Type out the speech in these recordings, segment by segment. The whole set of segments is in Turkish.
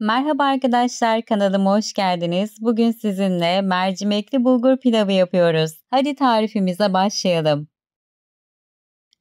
Merhaba arkadaşlar kanalıma hoş geldiniz. Bugün sizinle mercimekli bulgur pilavı yapıyoruz. Hadi tarifimize başlayalım.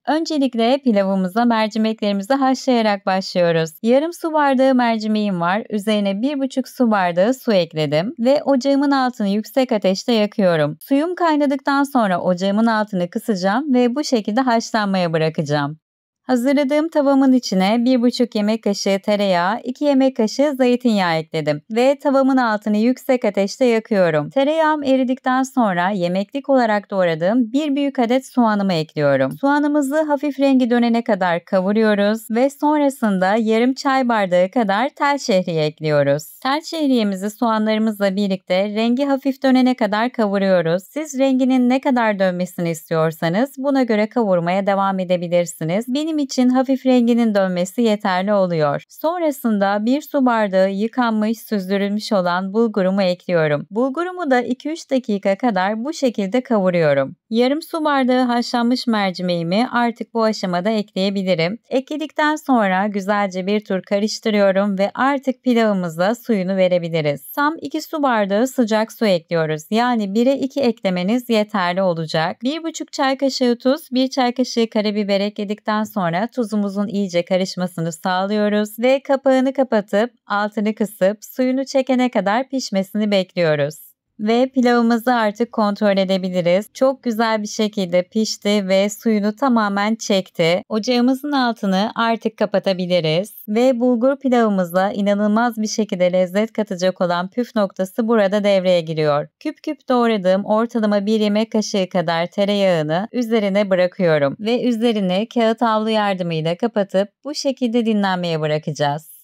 Öncelikle pilavımıza mercimeklerimizi haşlayarak başlıyoruz. Yarım su bardağı mercimeğim var. Üzerine 1,5 su bardağı su ekledim ve ocağımın altını yüksek ateşte yakıyorum. Suyum kaynadıktan sonra ocağımın altını kısacağım ve bu şekilde haşlanmaya bırakacağım. Hazırladığım tavamın içine 1,5 yemek kaşığı tereyağı, 2 yemek kaşığı zeytinyağı ekledim ve tavamın altını yüksek ateşte yakıyorum. Tereyağım eridikten sonra yemeklik olarak doğradığım 1 büyük adet soğanımı ekliyorum. Soğanımızı hafif rengi dönene kadar kavuruyoruz ve sonrasında yarım çay bardağı kadar tel şehriye ekliyoruz. Tel şehriyemizi soğanlarımızla birlikte rengi hafif dönene kadar kavuruyoruz. Siz renginin ne kadar dönmesini istiyorsanız buna göre kavurmaya devam edebilirsiniz. Benim benim için hafif renginin dönmesi yeterli oluyor. Sonrasında bir su bardağı yıkanmış süzdürülmüş olan bulgurumu ekliyorum. Bulgurumu da 2-3 dakika kadar bu şekilde kavuruyorum. Yarım su bardağı haşlanmış mercimeğimi artık bu aşamada ekleyebilirim. Ekledikten sonra güzelce bir tur karıştırıyorum ve artık pilavımıza suyunu verebiliriz. Tam 2 su bardağı sıcak su ekliyoruz. Yani 1'e 2 eklemeniz yeterli olacak. 1,5 çay kaşığı tuz, 1 çay kaşığı karabiber ekledikten sonra sonra tuzumuzun iyice karışmasını sağlıyoruz ve kapağını kapatıp altını kısıp suyunu çekene kadar pişmesini bekliyoruz ve pilavımızı artık kontrol edebiliriz. Çok güzel bir şekilde pişti ve suyunu tamamen çekti. Ocağımızın altını artık kapatabiliriz ve bulgur pilavımıza inanılmaz bir şekilde lezzet katacak olan püf noktası burada devreye giriyor. Küp küp doğradığım ortalama bir yemek kaşığı kadar tereyağını üzerine bırakıyorum ve üzerine kağıt havlu yardımıyla kapatıp bu şekilde dinlenmeye bırakacağız.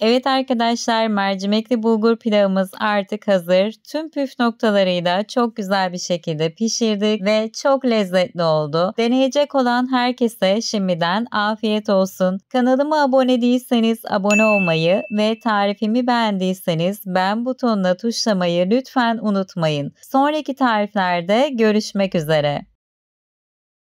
Evet arkadaşlar mercimekli bulgur pilavımız artık hazır. Tüm püf da çok güzel bir şekilde pişirdik ve çok lezzetli oldu. Deneyecek olan herkese şimdiden afiyet olsun. Kanalıma abone değilseniz abone olmayı ve tarifimi beğendiyseniz beğen butonuna tuşlamayı lütfen unutmayın. Sonraki tariflerde görüşmek üzere.